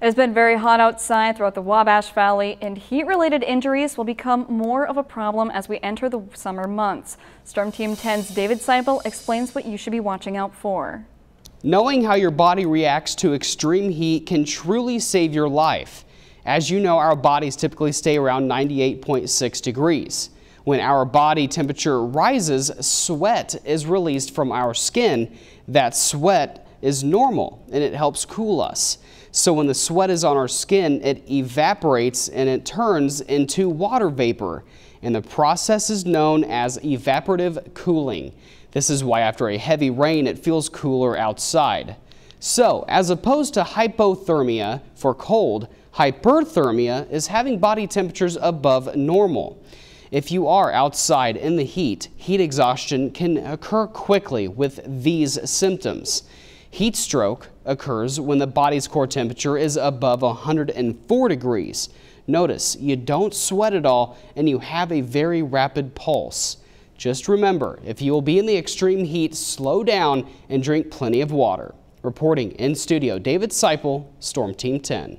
It has been very hot outside throughout the Wabash Valley, and heat-related injuries will become more of a problem as we enter the summer months. Storm Team 10's David Seibel explains what you should be watching out for. Knowing how your body reacts to extreme heat can truly save your life. As you know, our bodies typically stay around 98.6 degrees. When our body temperature rises, sweat is released from our skin. That sweat is normal and it helps cool us. So when the sweat is on our skin, it evaporates and it turns into water vapor. And the process is known as evaporative cooling. This is why after a heavy rain, it feels cooler outside. So as opposed to hypothermia for cold, hyperthermia is having body temperatures above normal. If you are outside in the heat, heat exhaustion can occur quickly with these symptoms. Heat stroke occurs when the body's core temperature is above 104 degrees. Notice you don't sweat at all and you have a very rapid pulse. Just remember, if you will be in the extreme heat, slow down and drink plenty of water. Reporting in studio, David Seipel, Storm Team 10.